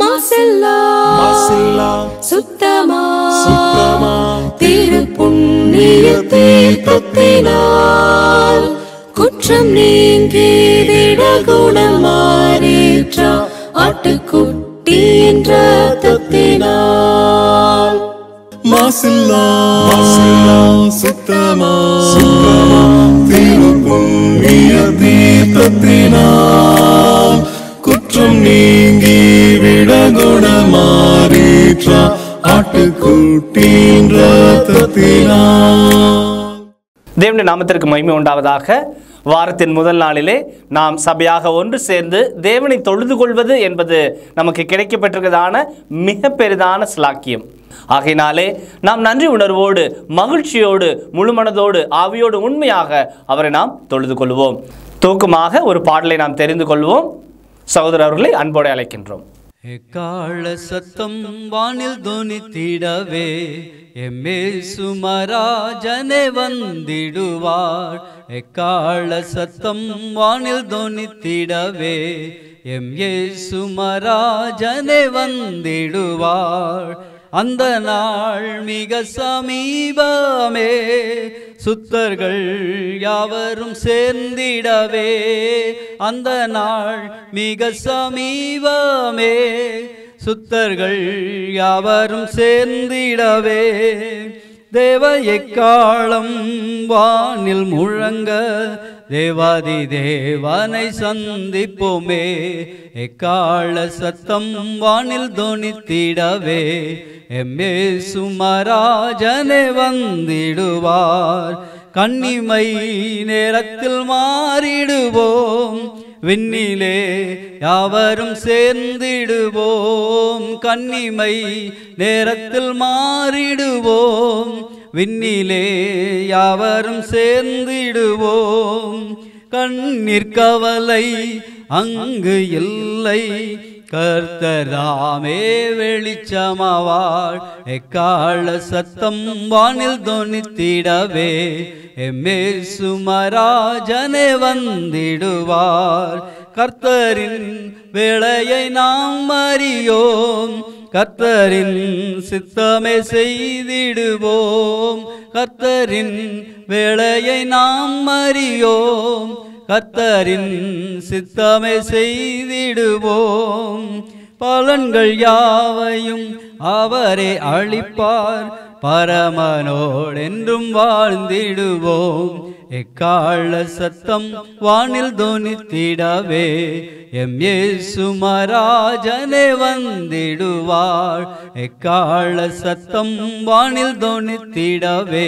மாசெல்லா மாசெல்லா சுத்தமா சுத்தமா திரு புண்ணிய தீர்த்தத்தினால் குற்றம் நீங்கிட குணம் மாறேற்றா ஆட்டுக்குட்டி என்ற தத்தினால் மாசில்லா மாசில்லா சுத்தமா சுத்தமா தீர்த்தத்தினால் குற்றம் நீங்கி தேவனுடைய நாமத்திற்கு மகிமை உண்டாவதாக வாரத்தின் முதல் நாளிலே நாம் சபையாக ஒன்று சேர்ந்து தேவனை தொழுது கொள்வது என்பது நமக்கு கிடைக்கப்பட்டிருக்கிறதான மிக பெரிதான ஸ்லாக்கியம் ஆகையினாலே நாம் நன்றி உணர்வோடு மகிழ்ச்சியோடு முழுமனதோடு ஆவியோடு உண்மையாக அவரை நாம் தொழுது கொள்வோம் தூக்கமாக ஒரு பாடலை நாம் தெரிந்து கொள்வோம் சகோதரர்களை அன்போடு அழைக்கின்றோம் எக்கால சத்தம் வானில் தீடவே எம்மே சுமராஜனே வந்திடுவார் எக்கால சத்தம் வானில் தீடவே எம் ஏ சுமராஜனே வந்திடுவார் அந்த நாள் மிக சமீபமே சுத்தர்கள் யாவரும் சேர்ந்திடவே அந்த நாள் மிக சமீபமே சுத்தர்கள் யாவரும் சேர்ந்திடவே தேவ எக்காலம் வானில் முழங்க தேவாதி தேவனை சந்திப்போமே எக்கால சத்தம் வானில் துணித்திடவே எம்மே சுமராஜனே வந்திடுவார் கண்ணிமை நேரத்தில் மாறிடுவோம் விண்ணிலே யாவரும் சேர்ந்திடுவோம் கண்ணிமை நேரத்தில் மாறிடுவோம் விண்ணிலே யாவரும் சேர்ந்திடுவோம் கண்ணீர் கவலை அங்கு இல்லை கர்த்தராமே வெளிச்சமாவாள் எக்கால சத்தம் வானில் தோனித்திடவே எம்மே சுமராஜனே வந்திடுவார் கர்த்தரின் வேளையை நாம் அறியோம் கத்தரின் சித்தமே செய்திடுவோம் கத்தரின் வேளையை நாம் அறியோம் கத்தரின் சித்தமே செய்திடுவோம் பலன்கள் யாவையும் அவரே அளிப்பார் பரமனோடென்றும் வாழ்ந்திடுவோம் எக்கால சத்தம் வானில் தோனி தீடவே எம் ஏசுமராஜனே வந்திடுவாள் எக்கால சத்தம் வானில் தோனி தீடவே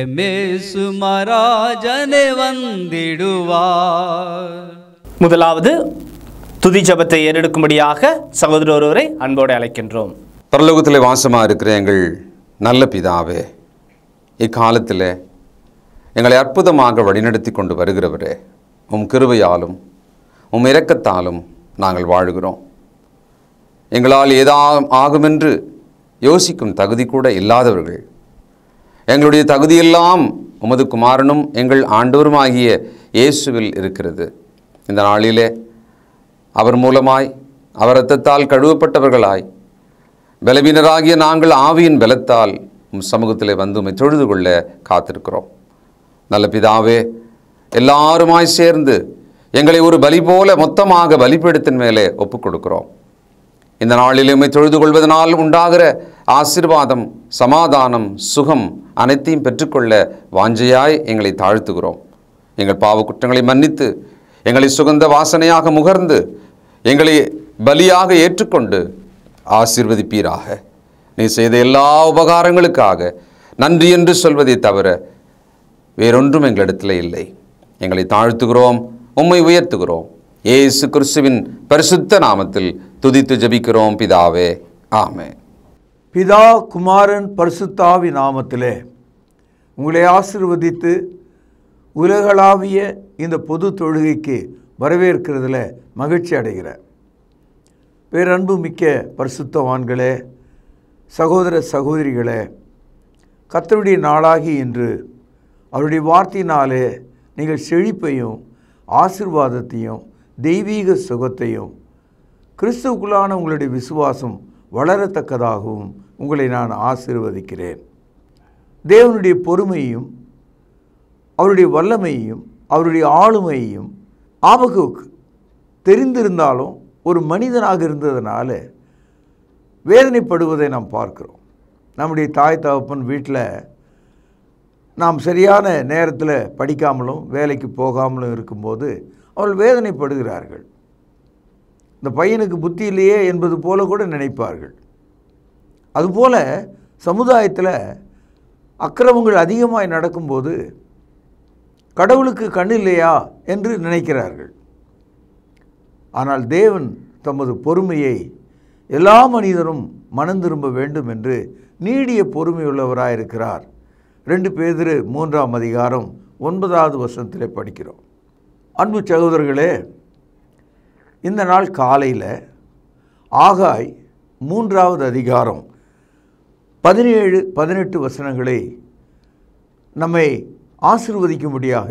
எம் ஏசுமராஜனே வந்திடுவாள் முதலாவது துதி ஜபத்தை ஏறெடுக்கும்படியாக சகோதரர் ஒருவரை அன்போடு அழைக்கின்றோம் பரலோகத்தில் வாசமாக இருக்கிற எங்கள் நல்ல பிதாவே இக்காலத்தில் எங்களை அற்புதமாக வழிநடத்தி கொண்டு வருகிறவரே உம் கிருவையாலும் உம் இரக்கத்தாலும் நாங்கள் வாழ்கிறோம் எங்களால் ஏதா ஆகுமென்று யோசிக்கும் தகுதி கூட இல்லாதவர்கள் எங்களுடைய தகுதியெல்லாம் உமது குமாரனும் எங்கள் ஆண்டவருமாகிய இயேசுவில் இருக்கிறது இந்த நாளிலே அவர் மூலமாய் அவர் ரத்தத்தால் கழுவப்பட்டவர்களாய் பலவீனராகிய நாங்கள் ஆவியின் பலத்தால் உம் சமூகத்தில் வந்து உம்மை தொழுது கொள்ள காத்திருக்கிறோம் நல்ல பிதாவே எல்லாருமாய் சேர்ந்து எங்களை ஒரு பலி போல மொத்தமாக பலிப்பீடத்தின் மேலே ஒப்புக் கொடுக்கிறோம் இந்த நாளிலுமே தொழுது கொள்வதனால் உண்டாகிற ஆசிர்வாதம் சமாதானம் சுகம் அனைத்தையும் பெற்றுக்கொள்ள வாஞ்சையாய் எங்களை தாழ்த்துகிறோம் எங்கள் பாவ குற்றங்களை மன்னித்து எங்களை சுகந்த வாசனையாக முகர்ந்து எங்களை பலியாக ஏற்றுக்கொண்டு ஆசிர்வதிப்பீராக நீ செய்த எல்லா உபகாரங்களுக்காக நன்றி என்று சொல்வதை தவிர வேறொன்றும் எங்களிடத்தில் இல்லை எங்களை தாழ்த்துகிறோம் உம்மை உயர்த்துகிறோம் ஏசு கிறிஸ்துவின் பரிசுத்த நாமத்தில் துதித்து ஜபிக்கிறோம் பிதாவே ஆமே பிதா குமாரன் பரிசுத்தாவி நாமத்திலே உங்களை ஆசிர்வதித்து உலகளாவிய இந்த பொது தொழுகைக்கு வரவேற்கிறதுல மகிழ்ச்சி அடைகிறேன் பேரன்பு மிக்க பரிசுத்தவான்களே சகோதர சகோதரிகளே கத்தருடைய நாளாகி இன்று அவருடைய வார்த்தையினாலே நீங்கள் செழிப்பையும் ஆசிர்வாதத்தையும் தெய்வீக சுகத்தையும் கிறிஸ்துவுக்குள்ளான உங்களுடைய விசுவாசம் வளரத்தக்கதாகவும் உங்களை நான் ஆசிர்வதிக்கிறேன் தேவனுடைய பொறுமையும் அவருடைய வல்லமையும் அவருடைய ஆளுமையையும் ஆபகுக்கு தெரிந்திருந்தாலும் ஒரு மனிதனாக இருந்ததுனால வேதனைப்படுவதை நாம் பார்க்கிறோம் நம்முடைய தாய் தகப்பன் வீட்டில் நாம் சரியான நேரத்தில் படிக்காமலும் வேலைக்கு போகாமலும் இருக்கும்போது அவர்கள் வேதனைப்படுகிறார்கள் இந்த பையனுக்கு புத்தி இல்லையே என்பது போல கூட நினைப்பார்கள் அதுபோல் சமுதாயத்தில் அக்கிரமங்கள் அதிகமாய் நடக்கும்போது கடவுளுக்கு கண் இல்லையா என்று நினைக்கிறார்கள் ஆனால் தேவன் தமது பொறுமையை எல்லா மனிதரும் மனம் திரும்ப வேண்டும் என்று நீடிய பொறுமையுள்ளவராயிருக்கிறார் ரெண்டு பேதிரு மூன்றாம் அதிகாரம் ஒன்பதாவது வருஷத்தில் படிக்கிறோம் அன்பு சகோதரர்களே இந்த நாள் காலையில் ஆகாய் மூன்றாவது அதிகாரம் பதினேழு பதினெட்டு வசனங்களை நம்மை ஆசிர்வதிக்கும்படியாக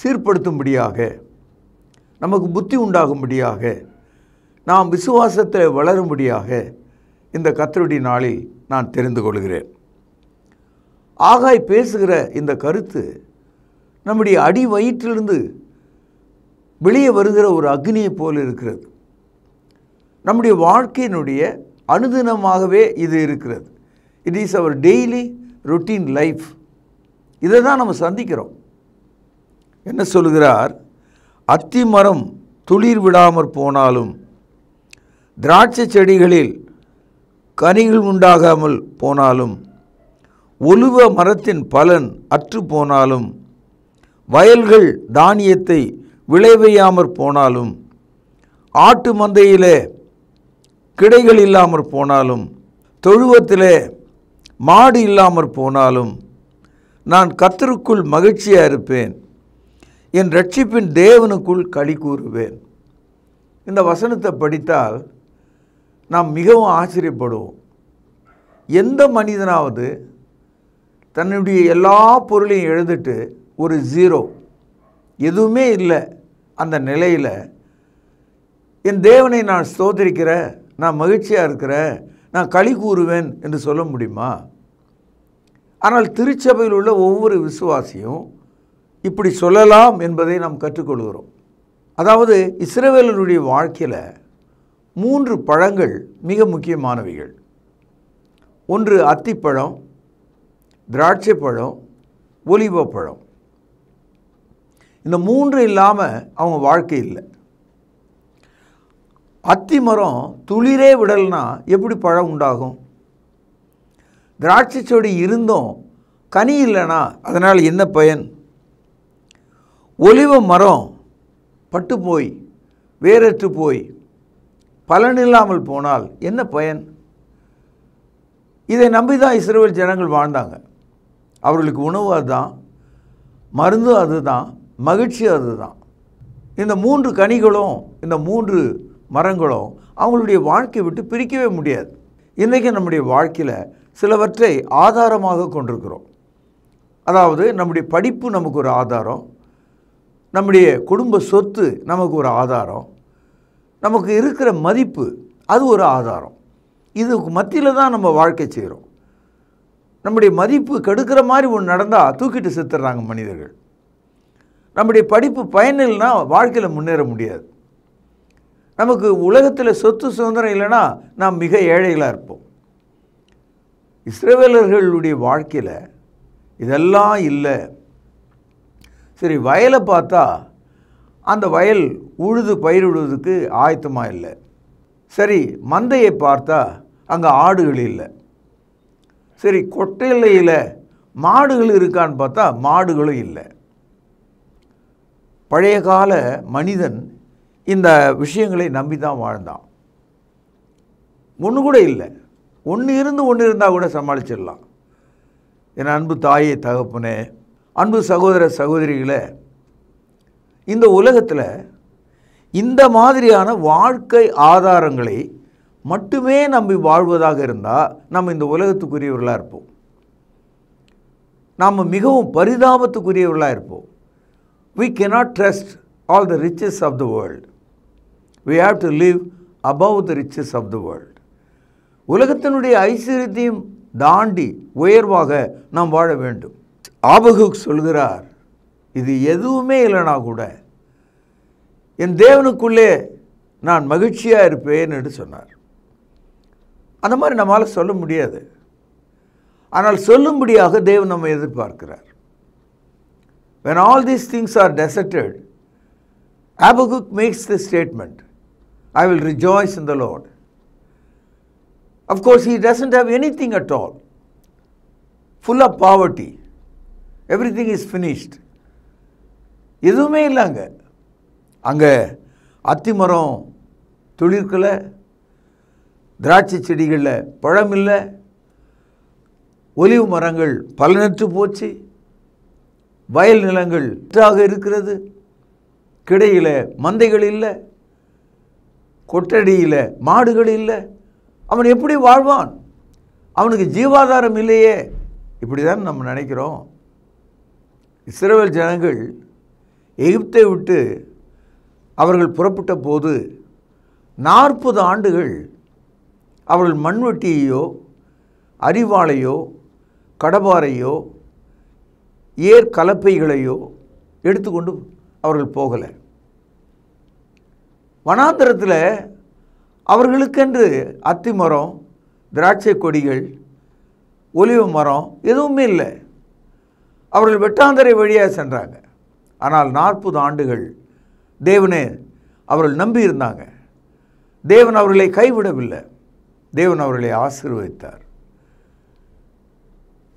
சீர்படுத்தும்படியாக நமக்கு புத்தி உண்டாகும்படியாக நாம் விசுவாசத்தை வளரும்படியாக இந்த கத்தருடைய நாளில் நான் தெரிந்து கொள்கிறேன் ஆகாய் பேசுகிற இந்த கருத்து நம்முடைய அடி வயிற்றிலிருந்து வெளியே வருகிற ஒரு அக்னியை போல் இருக்கிறது நம்முடைய வாழ்க்கையினுடைய அனுதினமாகவே இது இருக்கிறது it is our daily routine life இதை தான் நம்ம சந்திக்கிறோம் என்ன சொல்கிறார் மரம் துளிர் விடாமற் போனாலும் திராட்சை செடிகளில் கனிகள் உண்டாகாமல் போனாலும் ஒலுவ மரத்தின் பலன் அற்று போனாலும் வயல்கள் தானியத்தை விளைவையாமற் போனாலும் ஆட்டு மந்தையிலே கிடைகள் இல்லாமற் போனாலும் தொழுவத்திலே மாடு இல்லாமற் போனாலும் நான் கத்தருக்குள் மகிழ்ச்சியாக இருப்பேன் என் ரட்சிப்பின் தேவனுக்குள் களி கூறுவேன் இந்த வசனத்தை படித்தால் நாம் மிகவும் ஆச்சரியப்படுவோம் எந்த மனிதனாவது தன்னுடைய எல்லா பொருளையும் எழுதிட்டு ஒரு ஜீரோ எதுவுமே இல்லை அந்த நிலையில் என் தேவனை நான் ஸ்தோதரிக்கிற நான் மகிழ்ச்சியாக இருக்கிற நான் களி கூறுவேன் என்று சொல்ல முடியுமா ஆனால் திருச்சபையில் உள்ள ஒவ்வொரு விசுவாசியும் இப்படி சொல்லலாம் என்பதை நாம் கற்றுக்கொள்கிறோம் அதாவது இஸ்ரேவேலனுடைய வாழ்க்கையில் மூன்று பழங்கள் மிக முக்கியமானவைகள் ஒன்று அத்திப்பழம் திராட்சை பழம் ஒலிவோ பழம் இந்த மூன்று இல்லாமல் அவங்க வாழ்க்கை இல்லை அத்தி மரம் துளிரே விடலைன்னா எப்படி பழம் உண்டாகும் திராட்சை செடி இருந்தும் கனி இல்லைனா அதனால் என்ன பயன் ஒலிவ மரம் பட்டு போய் வேறற்று போய் பலன் இல்லாமல் போனால் என்ன பயன் இதை நம்பி தான் இஸ்ரோவில் ஜனங்கள் வாழ்ந்தாங்க அவர்களுக்கு உணவு அதுதான் மருந்து அதுதான் மகிழ்ச்சி அதுதான் இந்த மூன்று கனிகளும் இந்த மூன்று மரங்களும் அவங்களுடைய வாழ்க்கையை விட்டு பிரிக்கவே முடியாது இன்றைக்கி நம்முடைய வாழ்க்கையில் சிலவற்றை ஆதாரமாக கொண்டிருக்கிறோம் அதாவது நம்முடைய படிப்பு நமக்கு ஒரு ஆதாரம் நம்முடைய குடும்ப சொத்து நமக்கு ஒரு ஆதாரம் நமக்கு இருக்கிற மதிப்பு அது ஒரு ஆதாரம் இதுக்கு மத்தியில் தான் நம்ம வாழ்க்கை செய்கிறோம் நம்முடைய மதிப்பு கெடுக்கிற மாதிரி ஒன்று நடந்தால் தூக்கிட்டு செத்துடுறாங்க மனிதர்கள் நம்முடைய படிப்பு பயனில்னா வாழ்க்கையில் முன்னேற முடியாது நமக்கு உலகத்தில் சொத்து சுதந்திரம் இல்லைன்னா நாம் மிக ஏழைகளாக இருப்போம் இஸ்ரேவேலர்களுடைய வாழ்க்கையில் இதெல்லாம் இல்லை சரி வயலை பார்த்தா அந்த வயல் உழுது பயிரிடுவதுக்கு ஆயத்தமாக இல்லை சரி மந்தையை பார்த்தா அங்கே ஆடுகள் இல்லை சரி கொட்டையிலையில் மாடுகள் இருக்கான்னு பார்த்தா மாடுகளும் இல்லை பழைய கால மனிதன் இந்த விஷயங்களை நம்பி தான் வாழ்ந்தான் ஒன்று கூட இல்லை ஒன்று இருந்து ஒன்று இருந்தால் கூட சமாளிச்சிடலாம் என் அன்பு தாயே தகப்பனே அன்பு சகோதர சகோதரிகளை இந்த உலகத்தில் இந்த மாதிரியான வாழ்க்கை ஆதாரங்களை மட்டுமே நம்பி வாழ்வதாக இருந்தால் நம்ம இந்த உலகத்துக்குரியவர்களாக இருப்போம் நாம் மிகவும் பரிதாபத்துக்குரியவர்களாக இருப்போம் we cannot trust all the riches of the world we have to live above the riches of the world உலகத்தினுடைய ஐஸ்வர்யத்தையும் தாண்டி உயர்வாக நாம் வாழ வேண்டும் ஆபகு சொல்கிறார் இது எதுவுமே இல்லைனா கூட என் தேவனுக்குள்ளே நான் மகிழ்ச்சியாக இருப்பேன் என்று சொன்னார் அந்த மாதிரி நம்மளால் சொல்ல முடியாது ஆனால் சொல்லும்படியாக தேவன் நம்ம எதிர்பார்க்கிறார் when all these things are deserted Habakkuk makes the statement I will rejoice in the lord of course he doesn't have anything at all full of poverty everything is finished எதுவுமே இல்லைங்க அங்கே அத்திமரம் துளிர்க்கலை திராட்சை செடிகளில் பழம் இல்லை ஒலிவு மரங்கள் பலனற்று போச்சு வயல் நிலங்கள் நன்றாக இருக்கிறது கிடையில் மந்தைகள் இல்லை கொட்டடியில் மாடுகள் இல்லை அவன் எப்படி வாழ்வான் அவனுக்கு ஜீவாதாரம் இல்லையே இப்படி தான் நம்ம நினைக்கிறோம் இஸ்ரேல் ஜனங்கள் எகிப்தை விட்டு அவர்கள் புறப்பட்ட போது நாற்பது ஆண்டுகள் அவர்கள் மண்வெட்டியையோ அறிவாளையோ கடபாரையோ ஏர் கலப்பைகளையோ எடுத்துக்கொண்டு அவர்கள் போகலை வனாந்திரத்தில் அவர்களுக்கென்று அத்தி மரம் திராட்சை கொடிகள் ஒலிவ மரம் எதுவுமே இல்லை அவர்கள் வெட்டாந்தரை வழியாக சென்றாங்க ஆனால் நாற்பது ஆண்டுகள் தேவனே அவர்கள் நம்பியிருந்தாங்க தேவன் அவர்களை கைவிடவில்லை தேவன் அவர்களை ஆசீர்வதித்தார்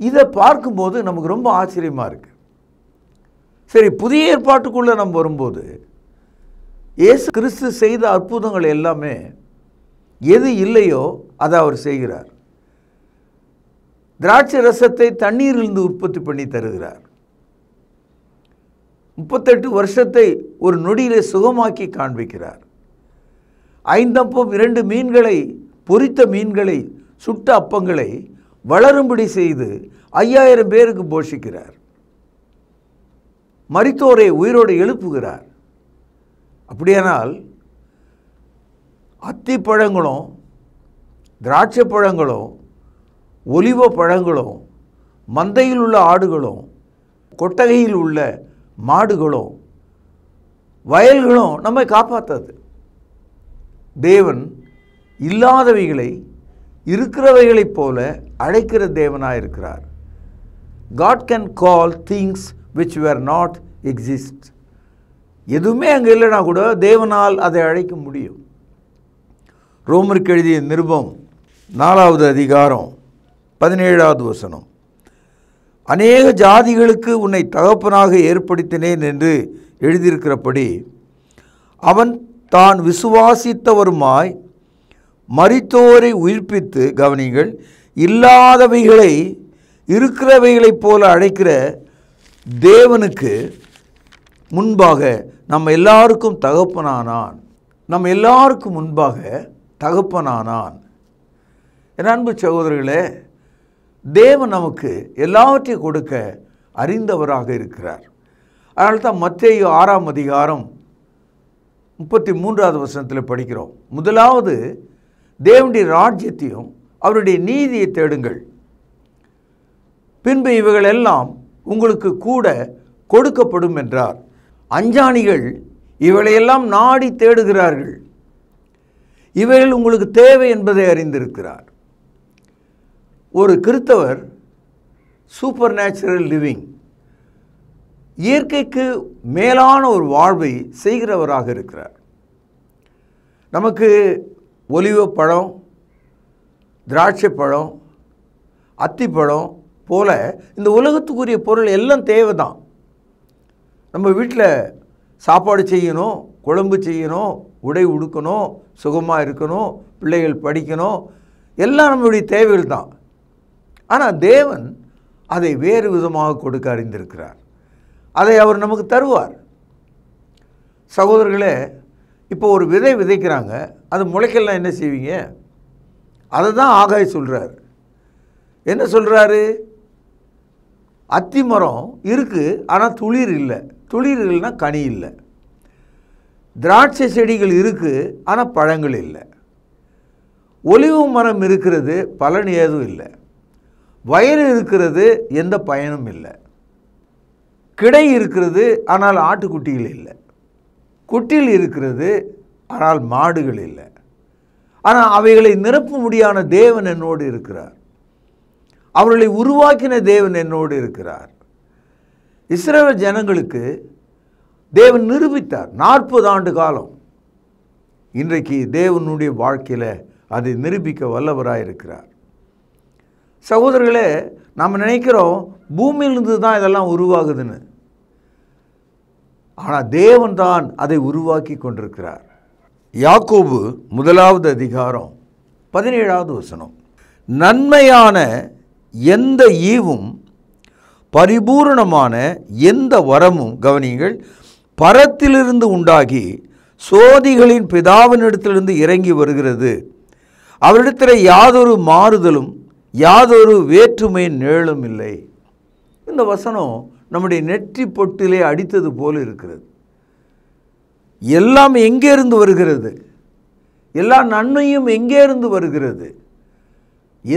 இதை பார்க்கும்போது நமக்கு ரொம்ப ஆச்சரியமாக இருக்குது சரி புதிய ஏற்பாட்டுக்குள்ளே நம்ம வரும்போது இயேசு கிறிஸ்து செய்த அற்புதங்கள் எல்லாமே எது இல்லையோ அதை அவர் செய்கிறார் திராட்சை ரசத்தை தண்ணீரிலிருந்து உற்பத்தி பண்ணி தருகிறார் முப்பத்தெட்டு வருஷத்தை ஒரு நொடியிலே சுகமாக்கி காண்பிக்கிறார் ஐந்தப்பம் இரண்டு மீன்களை பொறித்த மீன்களை சுட்ட அப்பங்களை வளரும்படி செய்து ஐயாயிரம் பேருக்கு போஷிக்கிறார் மரித்தோரை உயிரோடு எழுப்புகிறார் அப்படியானால் அத்தி பழங்களும் திராட்சை பழங்களும் ஒலிவ பழங்களும் மந்தையில் உள்ள ஆடுகளும் கொட்டகையில் உள்ள மாடுகளும் வயல்களும் நம்மை காப்பாற்றாது தேவன் இல்லாதவைகளை இருக்கிறவைகளைப் போல அழைக்கிற தேவனாக இருக்கிறார் God can call things which were not exist எதுவுமே அங்கே இல்லைனா கூட தேவனால் அதை அழைக்க முடியும் ரோமருக்கு எழுதிய நிருபம் நாலாவது அதிகாரம் பதினேழாவது வசனம் அநேக ஜாதிகளுக்கு உன்னை தகப்பனாக ஏற்படுத்தினேன் என்று எழுதியிருக்கிறபடி அவன் தான் விசுவாசித்தவருமாய் மறித்தோரை உயிர்ப்பித்து கவனிங்கள் இல்லாதவைகளை இருக்கிறவைகளைப் போல அழைக்கிற தேவனுக்கு முன்பாக நம்ம எல்லாருக்கும் தகப்பனானான் நம்ம எல்லாருக்கும் முன்பாக தகப்பனானான் என் அன்பு சகோதரர்களே தேவன் நமக்கு எல்லாவற்றையும் கொடுக்க அறிந்தவராக இருக்கிறார் அதனால தான் மத்திய ஆறாம் அதிகாரம் முப்பத்தி மூன்றாவது வசனத்தில் படிக்கிறோம் முதலாவது தேவனுடைய ராஜ்யத்தையும் அவருடைய நீதியை தேடுங்கள் பின்பு இவைகளெல்லாம் உங்களுக்கு கூட கொடுக்கப்படும் என்றார் அஞ்சாணிகள் இவளையெல்லாம் நாடி தேடுகிறார்கள் இவைகள் உங்களுக்கு தேவை என்பதை அறிந்திருக்கிறார் ஒரு கிறித்தவர் சூப்பர் நேச்சுரல் லிவிங் இயற்கைக்கு மேலான ஒரு வாழ்வை செய்கிறவராக இருக்கிறார் நமக்கு ஒலிவு பழம் திராட்சை பழம் அத்திப்பழம் போல் இந்த உலகத்துக்குரிய பொருள் எல்லாம் தேவை தான் நம்ம வீட்டில் சாப்பாடு செய்யணும் குழம்பு செய்யணும் உடை உடுக்கணும் சுகமாக இருக்கணும் பிள்ளைகள் படிக்கணும் எல்லாம் நம்மளுடைய தேவைகள் தான் ஆனால் தேவன் அதை வேறு விதமாக கொடுக்க அறிந்திருக்கிறார் அதை அவர் நமக்கு தருவார் சகோதரர்களே இப்போ ஒரு விதை விதைக்கிறாங்க அது முளைக்கெல்லாம் என்ன செய்வீங்க அதை தான் ஆகாய் சொல்கிறார் என்ன சொல்கிறாரு அத்தி மரம் இருக்குது ஆனால் துளிர் இல்லை துளிர் இல்லைன்னா கனி இல்லை திராட்சை செடிகள் இருக்குது ஆனால் பழங்கள் இல்லை ஒலிவு மரம் இருக்கிறது பலன் ஏதும் இல்லை வயல் இருக்கிறது எந்த பயனும் இல்லை கிடை இருக்கிறது ஆனால் ஆட்டுக்குட்டிகள் இல்லை குட்டில் இருக்கிறது ஆனால் மாடுகள் இல்லை ஆனால் அவைகளை நிரப்ப முடியான தேவன் என்னோடு இருக்கிறார் அவர்களை உருவாக்கின தேவன் என்னோடு இருக்கிறார் இஸ்ரேல் ஜனங்களுக்கு தேவன் நிரூபித்தார் நாற்பது ஆண்டு காலம் இன்றைக்கு தேவனுடைய வாழ்க்கையில் அதை நிரூபிக்க வல்லவராக இருக்கிறார் சகோதரர்களே நம்ம நினைக்கிறோம் பூமியிலிருந்து தான் இதெல்லாம் உருவாகுதுன்னு ஆனால் தேவன் தான் அதை உருவாக்கி கொண்டிருக்கிறார் யாக்கோபு முதலாவது அதிகாரம் பதினேழாவது வசனம் நன்மையான எந்த ஈவும் பரிபூரணமான எந்த வரமும் கவனியுங்கள் பரத்திலிருந்து உண்டாகி சோதிகளின் பிதாவினிடத்திலிருந்து இறங்கி வருகிறது அவரிடத்தில் யாதொரு மாறுதலும் யாதொரு வேற்றுமை நிழலும் இல்லை இந்த வசனம் நம்முடைய நெற்றி பொட்டிலே அடித்தது போல் இருக்கிறது எல்லாம் எங்கே இருந்து வருகிறது எல்லா நன்மையும் எங்கே இருந்து வருகிறது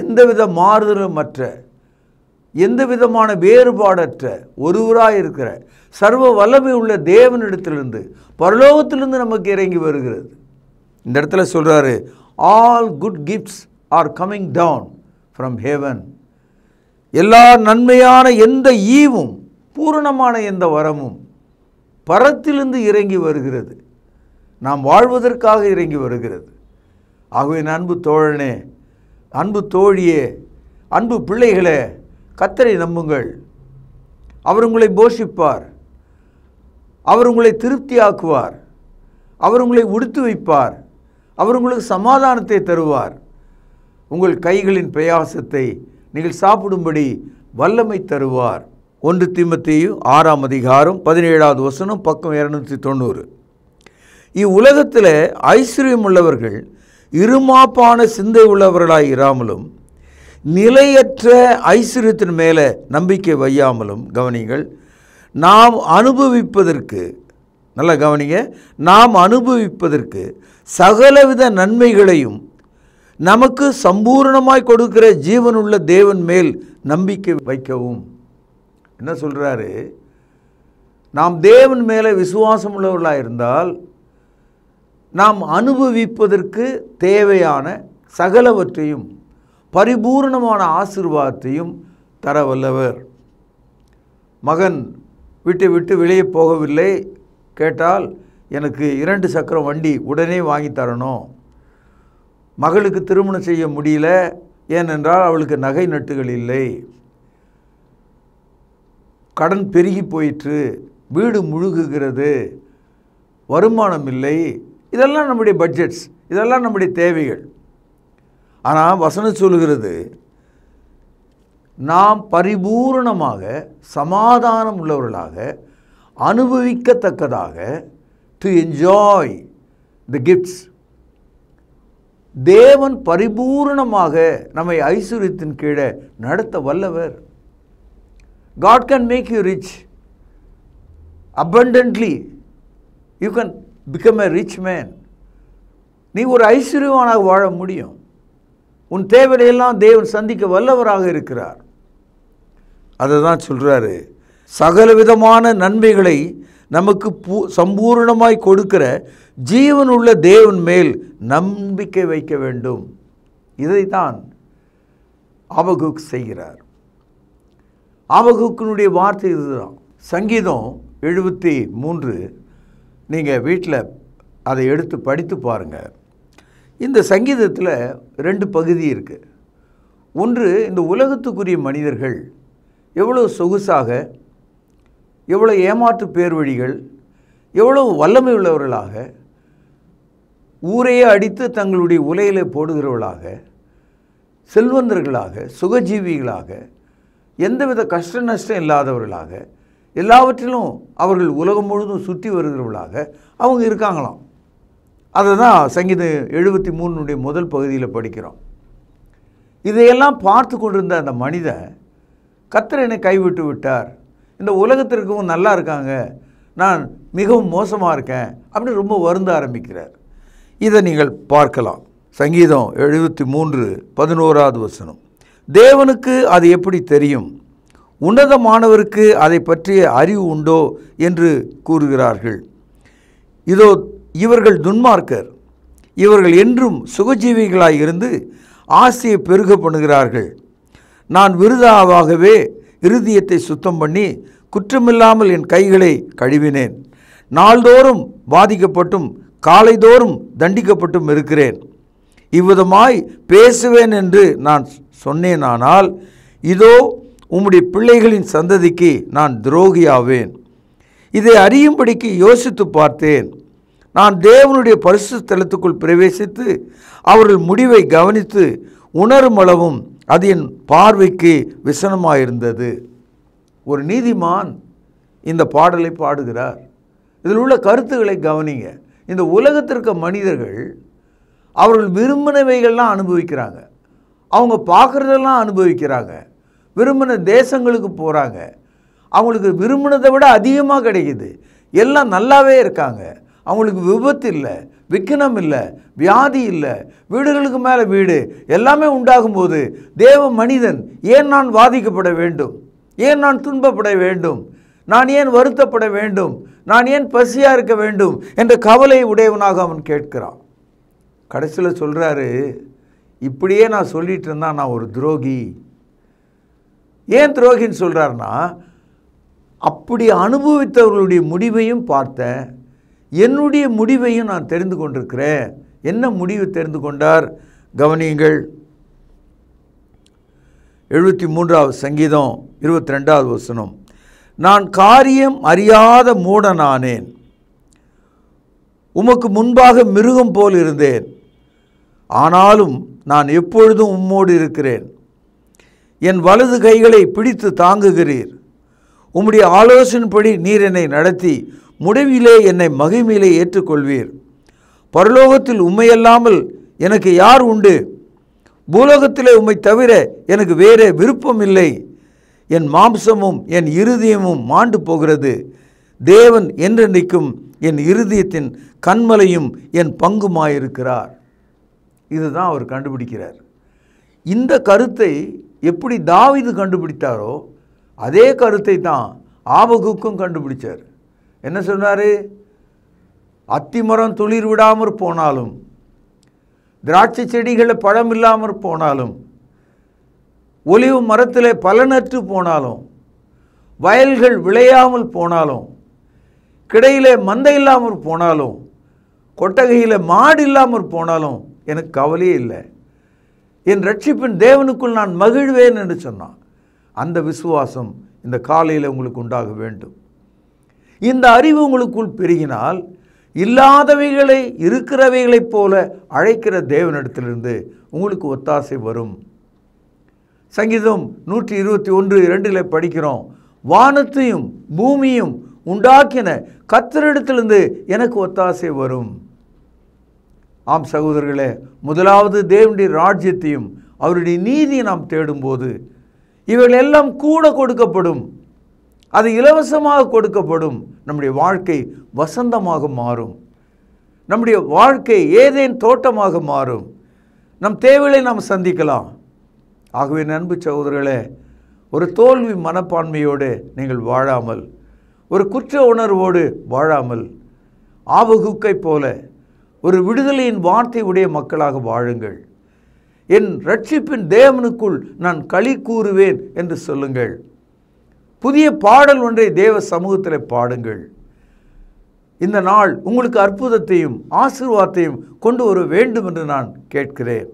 எந்தவித மாறுதலும் மற்ற எந்த விதமான வேறுபாடற்ற ஒருவராக இருக்கிற சர்வ வல்லமை உள்ள தேவனிடத்திலிருந்து பரலோகத்திலிருந்து நமக்கு இறங்கி வருகிறது இந்த இடத்துல சொல்கிறாரு all good gifts are coming down from heaven எல்லா நன்மையான எந்த ஈவும் பூரணமான எந்த வரமும் பரத்திலிருந்து இறங்கி வருகிறது நாம் வாழ்வதற்காக இறங்கி வருகிறது ஆகவே அன்பு தோழனே அன்பு தோழியே அன்பு பிள்ளைகளே கத்தரை நம்புங்கள் அவர் உங்களை போஷிப்பார் அவர் உங்களை திருப்தியாக்குவார் அவர் உங்களை உடுத்து வைப்பார் அவர் உங்களுக்கு சமாதானத்தை தருவார் உங்கள் கைகளின் பிரயாசத்தை நீங்கள் சாப்பிடும்படி வல்லமை தருவார் ஒன்று தீமத்தேயு ஆறாம் அதிகாரம் பதினேழாவது வசனம் பக்கம் இரநூத்தி தொண்ணூறு இவ்வுலகத்தில் ஐஸ்வர்யம் உள்ளவர்கள் இருமாப்பான சிந்தை உள்ளவர்களாக இராமலும் நிலையற்ற ஐஸ்வர்யத்தின் மேலே நம்பிக்கை வையாமலும் கவனிங்கள் நாம் அனுபவிப்பதற்கு நல்லா கவனிங்க நாம் அனுபவிப்பதற்கு சகலவித நன்மைகளையும் நமக்கு சம்பூர்ணமாய் கொடுக்கிற ஜீவனுள்ள தேவன் மேல் நம்பிக்கை வைக்கவும் என்ன சொல்கிறாரு நாம் தேவன் மேலே விசுவாசம் உள்ளவர்களாக இருந்தால் நாம் அனுபவிப்பதற்கு தேவையான சகலவற்றையும் பரிபூர்ணமான ஆசிர்வாதத்தையும் தர வல்லவர் மகன் விட்டு விட்டு வெளியே போகவில்லை கேட்டால் எனக்கு இரண்டு சக்கரம் வண்டி உடனே வாங்கி தரணும் மகளுக்கு திருமணம் செய்ய முடியல ஏனென்றால் அவளுக்கு நகை நட்டுகள் இல்லை கடன் பெருகி போயிற்று வீடு முழுகுகிறது வருமானம் இல்லை இதெல்லாம் நம்முடைய பட்ஜெட்ஸ் இதெல்லாம் நம்முடைய தேவைகள் ஆனால் வசனம் சொல்கிறது நாம் பரிபூரணமாக சமாதானம் உள்ளவர்களாக அனுபவிக்கத்தக்கதாக டு என்ஜாய் த கிஃப்ட்ஸ் தேவன் பரிபூரணமாக நம்மை ஐஸ்வர்யத்தின் கீழே நடத்த வல்லவர் God can make you rich abundantly. You can become a rich man. நீ ஒரு ஐஸ்வர்யவானாக வாழ முடியும் உன் தேவையெல்லாம் தேவன் சந்திக்க வல்லவராக இருக்கிறார் அதை தான் சொல்கிறாரு சகலவிதமான நன்மைகளை நமக்கு பூ சம்பூர்ணமாய் கொடுக்கிற ஜீவன் உள்ள தேவன் மேல் நம்பிக்கை வைக்க வேண்டும் இதைத்தான் அவகுக் செய்கிறார் ஆவகுக்கினுடைய வார்த்தை இதுதான் சங்கீதம் எழுபத்தி மூன்று நீங்கள் வீட்டில் அதை எடுத்து படித்து பாருங்கள் இந்த சங்கீதத்தில் ரெண்டு பகுதி இருக்குது ஒன்று இந்த உலகத்துக்குரிய மனிதர்கள் எவ்வளோ சொகுசாக எவ்வளோ ஏமாற்று பேர் வழிகள் எவ்வளோ வல்லமை உள்ளவர்களாக ஊரையே அடித்து தங்களுடைய உலையில் போடுகிறவர்களாக செல்வந்தர்களாக சுகஜீவிகளாக எந்தவித கஷ்ட நஷ்டம் இல்லாதவர்களாக எல்லாவற்றிலும் அவர்கள் உலகம் முழுதும் சுற்றி வருகிறவர்களாக அவங்க இருக்காங்களாம் அதை தான் சங்கீதம் எழுபத்தி மூணுடைய முதல் பகுதியில் படிக்கிறோம் இதையெல்லாம் பார்த்து கொண்டிருந்த அந்த மனிதன் கத்தர் என்னை கைவிட்டு விட்டார் இந்த உலகத்திற்கும் நல்லா இருக்காங்க நான் மிகவும் மோசமாக இருக்கேன் அப்படின்னு ரொம்ப வருந்த ஆரம்பிக்கிறார் இதை நீங்கள் பார்க்கலாம் சங்கீதம் எழுபத்தி மூன்று பதினோராவது வசனம் தேவனுக்கு அது எப்படி தெரியும் உன்னதமானவருக்கு அதை பற்றிய அறிவு உண்டோ என்று கூறுகிறார்கள் இதோ இவர்கள் துன்மார்க்கர் இவர்கள் என்றும் சுகஜீவிகளாய் இருந்து ஆசையை பெருக பண்ணுகிறார்கள் நான் விருதாவாகவே இருதயத்தை சுத்தம் பண்ணி குற்றமில்லாமல் என் கைகளை கழுவினேன் நாள்தோறும் பாதிக்கப்பட்டும் காலைதோறும் தண்டிக்கப்பட்டும் இருக்கிறேன் இவ்விதமாய் பேசுவேன் என்று நான் சொன்னேனானால் இதோ உம்முடைய பிள்ளைகளின் சந்ததிக்கு நான் துரோகியாவேன் இதை அறியும்படிக்கு யோசித்து பார்த்தேன் நான் தேவனுடைய பரிசு தலத்துக்குள் பிரவேசித்து அவர்கள் முடிவை கவனித்து உணருமளவும் அது என் பார்வைக்கு விசனமாயிருந்தது ஒரு நீதிமான் இந்த பாடலை பாடுகிறார் இதில் உள்ள கருத்துக்களை கவனிங்க இந்த உலகத்திற்கு மனிதர்கள் அவர்கள் விரும்பினவைகள்லாம் அனுபவிக்கிறாங்க அவங்க பார்க்குறதெல்லாம் அனுபவிக்கிறாங்க விரும்பின தேசங்களுக்கு போகிறாங்க அவங்களுக்கு விரும்பினதை விட அதிகமாக கிடைக்கிது எல்லாம் நல்லாவே இருக்காங்க அவங்களுக்கு விபத்து இல்லை விக்கினம் இல்லை வியாதி இல்லை வீடுகளுக்கு மேலே வீடு எல்லாமே உண்டாகும்போது தேவ மனிதன் ஏன் நான் வாதிக்கப்பட வேண்டும் ஏன் நான் துன்பப்பட வேண்டும் நான் ஏன் வருத்தப்பட வேண்டும் நான் ஏன் பசியாக இருக்க வேண்டும் என்ற கவலை உடையவனாக அவன் கேட்கிறான் கடைசியில் சொல்கிறாரு இப்படியே நான் சொல்லிகிட்டு இருந்தேன் நான் ஒரு துரோகி ஏன் துரோகின்னு சொல்கிறாருன்னா அப்படி அனுபவித்தவர்களுடைய முடிவையும் பார்த்தேன் என்னுடைய முடிவையும் நான் தெரிந்து கொண்டிருக்கிறேன் என்ன முடிவு தெரிந்து கொண்டார் கவனியுங்கள் எழுபத்தி மூன்றாவது சங்கீதம் இருபத்தி ரெண்டாவது வசனம் நான் காரியம் அறியாத மூடனானேன் உமக்கு முன்பாக மிருகம் போல் இருந்தேன் ஆனாலும் நான் எப்பொழுதும் உம்மோடு இருக்கிறேன் என் வலது கைகளை பிடித்து தாங்குகிறீர் உம்முடைய ஆலோசனைப்படி நீர் என்னை நடத்தி முடிவிலே என்னை மகிமையிலே ஏற்றுக்கொள்வீர் பரலோகத்தில் உண்மையல்லாமல் எனக்கு யார் உண்டு பூலோகத்திலே உம்மை தவிர எனக்கு வேறு விருப்பம் இல்லை என் மாம்சமும் என் இருதயமும் மாண்டு போகிறது தேவன் என்றென்றைக்கும் என் இருதயத்தின் கண்மலையும் என் பங்குமாயிருக்கிறார் இதுதான் அவர் கண்டுபிடிக்கிறார் இந்த கருத்தை எப்படி தாவிது கண்டுபிடித்தாரோ அதே கருத்தை தான் ஆபகுக்கும் கண்டுபிடிச்சார் என்ன சொன்னார் அத்திமரம் துளிர் விடாமற் போனாலும் திராட்சை செடிகளில் பழம் இல்லாமற் போனாலும் ஒளிவு மரத்தில் பலனற்று போனாலும் வயல்கள் விளையாமல் போனாலும் கிடையில் மந்தை இல்லாமல் போனாலும் கொட்டகையில் மாடு இல்லாமல் போனாலும் எனக்கு கவலையே இல்லை என் ரட்சிப்பின் தேவனுக்குள் நான் மகிழ்வேன் என்று சொன்னான் அந்த விசுவாசம் இந்த காலையில் உங்களுக்கு உண்டாக வேண்டும் இந்த அறிவு உங்களுக்குள் பெருகினால் இல்லாதவைகளை இருக்கிறவைகளைப் போல அழைக்கிற தேவனிடத்திலிருந்து உங்களுக்கு ஒத்தாசை வரும் சங்கீதம் நூற்றி இருபத்தி ஒன்று இரண்டில் படிக்கிறோம் வானத்தையும் பூமியும் உண்டாக்கின கத்திரிடத்திலிருந்து எனக்கு ஒத்தாசை வரும் ஆம் சகோதரர்களே முதலாவது தேவனுடைய ராஜ்யத்தையும் அவருடைய நீதியை நாம் தேடும்போது இவைகள் எல்லாம் கூட கொடுக்கப்படும் அது இலவசமாக கொடுக்கப்படும் நம்முடைய வாழ்க்கை வசந்தமாக மாறும் நம்முடைய வாழ்க்கை ஏதேன் தோட்டமாக மாறும் நம் தேவைகளை நாம் சந்திக்கலாம் ஆகவே நண்பு சகோதரர்களே ஒரு தோல்வி மனப்பான்மையோடு நீங்கள் வாழாமல் ஒரு குற்ற உணர்வோடு வாழாமல் ஆபகுக்கை போல ஒரு விடுதலையின் வார்த்தையுடைய மக்களாக வாழுங்கள் என் ரட்சிப்பின் தேவனுக்குள் நான் களி கூறுவேன் என்று சொல்லுங்கள் புதிய பாடல் ஒன்றை தேவ சமூகத்தில் பாடுங்கள் இந்த நாள் உங்களுக்கு அற்புதத்தையும் ஆசீர்வாதத்தையும் கொண்டு வர வேண்டும் என்று நான் கேட்கிறேன்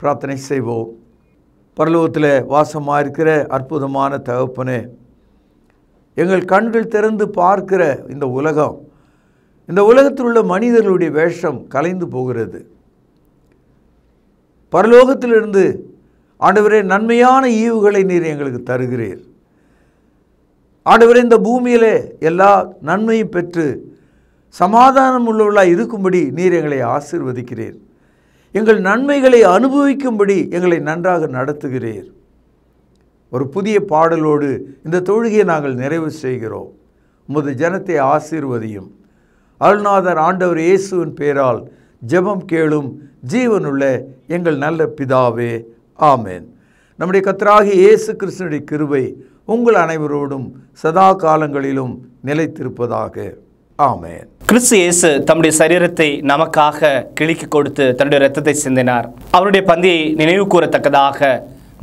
பிரார்த்தனை செய்வோம் பரலோகத்தில் வாசமாக இருக்கிற அற்புதமான தகப்பனே எங்கள் கண்கள் திறந்து பார்க்கிற இந்த உலகம் இந்த உலகத்தில் உள்ள மனிதர்களுடைய வேஷம் கலைந்து போகிறது பரலோகத்திலிருந்து ஆண்டவரே நன்மையான ஈவுகளை நீர் எங்களுக்கு தருகிறீர் ஆண்டவரே இந்த பூமியிலே எல்லா நன்மையும் பெற்று சமாதானம் உள்ளவர்களாக இருக்கும்படி நீர் எங்களை ஆசிர்வதிக்கிறீர் எங்கள் நன்மைகளை அனுபவிக்கும்படி எங்களை நன்றாக நடத்துகிறீர் ஒரு புதிய பாடலோடு இந்த தொழுகையை நாங்கள் நிறைவு செய்கிறோம் உமது ஜனத்தை ஆசீர்வதியும் அருள்நாதர் ஆண்டவர் இயேசுவின் பேரால் ஜெபம் கேளும் ஜீவனுள்ள எங்கள் நல்ல பிதாவே ஆமேன் நம்முடைய கத்தராகி இயேசு கிருஷ்ணனுடைய கிருவை உங்கள் அனைவரோடும் சதா காலங்களிலும் நிலைத்திருப்பதாக ஆமேன் கிறிஸ்து இயேசு தம்முடைய சரீரத்தை நமக்காக கிழிக்கு கொடுத்து தன்னுடைய ரத்தத்தை சிந்தினார் அவருடைய பந்தியை நினைவு கூறத்தக்கதாக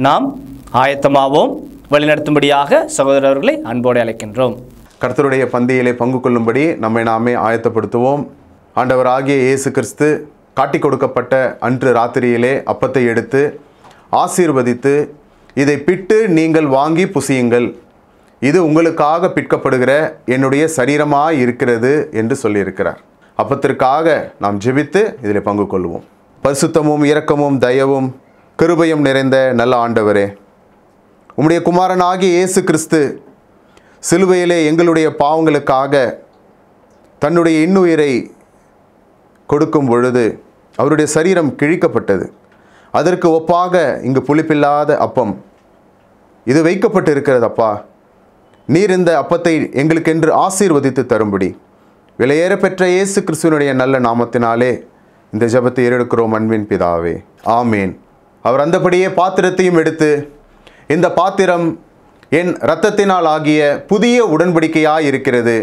நாம் ஆயத்தமாவோம் வழிநடத்தும்படியாக சகோதரர்களை அன்போடு அழைக்கின்றோம் கர்த்தருடைய பந்தியிலே பங்கு கொள்ளும்படி நம்மை நாமே ஆயத்தப்படுத்துவோம் ஆண்டவர் ஆகிய இயேசு கிறிஸ்து காட்டி கொடுக்கப்பட்ட அன்று ராத்திரியிலே அப்பத்தை எடுத்து ஆசீர்வதித்து இதை பிட்டு நீங்கள் வாங்கி புசியுங்கள் இது உங்களுக்காக பிற்கப்படுகிற என்னுடைய சரீரமாக இருக்கிறது என்று சொல்லியிருக்கிறார் அப்பத்திற்காக நாம் ஜெபித்து இதில் பங்கு கொள்வோம் பரிசுத்தமும் இரக்கமும் தயவும் கிருபையும் நிறைந்த நல்ல ஆண்டவரே உம்முடைய குமாரனாகிய இயேசு கிறிஸ்து சிலுவையிலே எங்களுடைய பாவங்களுக்காக தன்னுடைய இன்னுயிரை கொடுக்கும் பொழுது அவருடைய சரீரம் கிழிக்கப்பட்டது அதற்கு ஒப்பாக இங்கு புளிப்பில்லாத அப்பம் இது வைக்கப்பட்டு இருக்கிறது அப்பா நீர் இந்த அப்பத்தை எங்களுக்கென்று ஆசீர்வதித்து தரும்படி விலையேற பெற்ற இயேசு கிறிஸ்துவனுடைய நல்ல நாமத்தினாலே இந்த ஜபத்தை ஏறெடுக்கிறோம் அன்பின் பிதாவே ஆமேன் அவர் அந்தபடியே பாத்திரத்தையும் எடுத்து இந்த பாத்திரம் என் இரத்தத்தினால் ஆகிய புதிய உடன்படிக்கையாக இருக்கிறது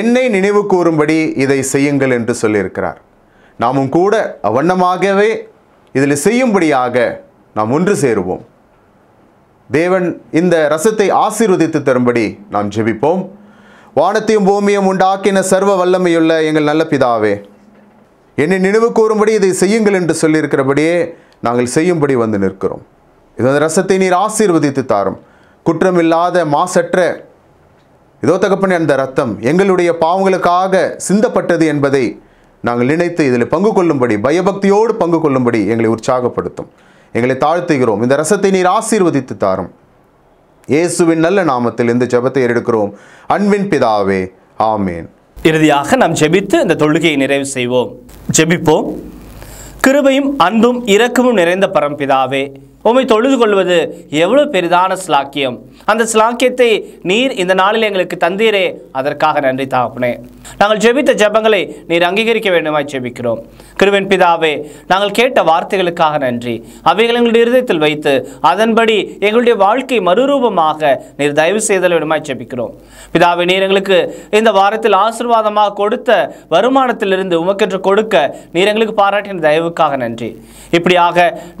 என்னை நினைவு கூறும்படி இதை செய்யுங்கள் என்று சொல்லியிருக்கிறார் நாமும் கூட அவ்வண்ணமாகவே இதில் செய்யும்படியாக நாம் ஒன்று சேருவோம் தேவன் இந்த ரசத்தை ஆசீர்வதித்து தரும்படி நாம் ஜெபிப்போம் வானத்தையும் பூமியும் உண்டாக்கின சர்வ வல்லமையுள்ள எங்கள் நல்ல பிதாவே என்னை நினைவு கூறும்படி இதை செய்யுங்கள் என்று சொல்லியிருக்கிறபடியே நாங்கள் செய்யும்படி வந்து நிற்கிறோம் இது ரசத்தை நீர் ஆசீர்வதித்து தாரும் குற்றமில்லாத மாசற்ற இதோ தகப்பன் அந்த ரத்தம் எங்களுடைய பாவங்களுக்காக சிந்தப்பட்டது என்பதை நாங்கள் நினைத்து இதில் பங்கு கொள்ளும்படி பயபக்தியோடு பங்கு கொள்ளும்படி எங்களை உற்சாகப்படுத்தும் எங்களை தாழ்த்துகிறோம் இந்த ரசத்தை நீர் ஆசீர்வதித்து தாரும் இயேசுவின் நல்ல நாமத்தில் இந்த ஜபத்தை எடுக்கிறோம் அன்பின் பிதாவே ஆமேன் இறுதியாக நாம் ஜெபித்து இந்த தொழுகையை நிறைவு செய்வோம் ஜெபிப்போம் கிருபையும் அன்பும் இரக்கமும் நிறைந்த பரம்பிதாவே உம்மை தொழுது கொள்வது எவ்வளோ பெரிதான சிலாக்கியம் அந்த சிலாக்கியத்தை நீர் இந்த நாளில் எங்களுக்கு தந்தீரே அதற்காக நன்றி தாக்குனே நாங்கள் ஜெபித்த ஜபங்களை நீர் அங்கீகரிக்க வேண்டுமாய் ஜெபிக்கிறோம் கிருவன் பிதாவே நாங்கள் கேட்ட வார்த்தைகளுக்காக நன்றி அவைகள் எங்களுடைய இருதயத்தில் வைத்து அதன்படி எங்களுடைய வாழ்க்கை மறுரூபமாக நீர் தயவு செய்தல் விடமாய் செபிக்கிறோம் பிதாவை நீர் எங்களுக்கு இந்த வாரத்தில் ஆசிர்வாதமாக கொடுத்த வருமானத்திலிருந்து உமக்கென்று கொடுக்க நீர் எங்களுக்கு பாராட்டின தயவுக்காக நன்றி இப்படியாக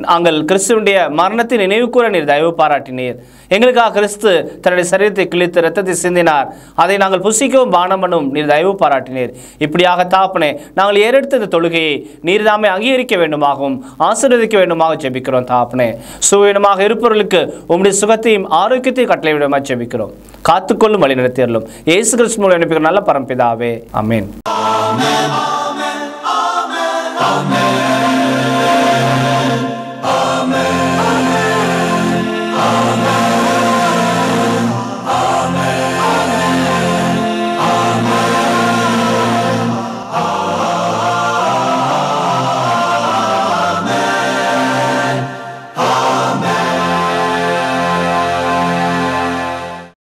நாங்கள் கிறிஸ்துவனுடைய மரணத்தை நினைவு கூற நீர் தயவு பாராட்டினீர் எங்களுக்காக கிறிஸ்து தன்னுடைய சரீரத்தை கிழித்து ரத்தத்தை சிந்தினார் அதை நாங்கள் புசிக்கவும் பானம் பண்ணவும் நீர் தயவு பாராட்டினீர் இப்படியாக தாப்பனே நாங்கள் ஏறெடுத்த இந்த தொழுகையை நீர்தாமே அங்கீகரிக்க வேண்டுமாகவும் ஆசீர்வதிக்க வேண்டுமாக ஜெபிக்கிறோம் தாப்னே சுவீனமாக இருப்பவர்களுக்கு உம்முடைய சுகத்தையும் ஆரோக்கியத்தையும் கட்டளை விடமாக ஜெபிக்கிறோம் காத்துக்கொள்ளும் வழிநடத்தியர்களும் ஏசு கிருஷ்ண மூலம் நல்ல பரம்பிதாவே அமீன்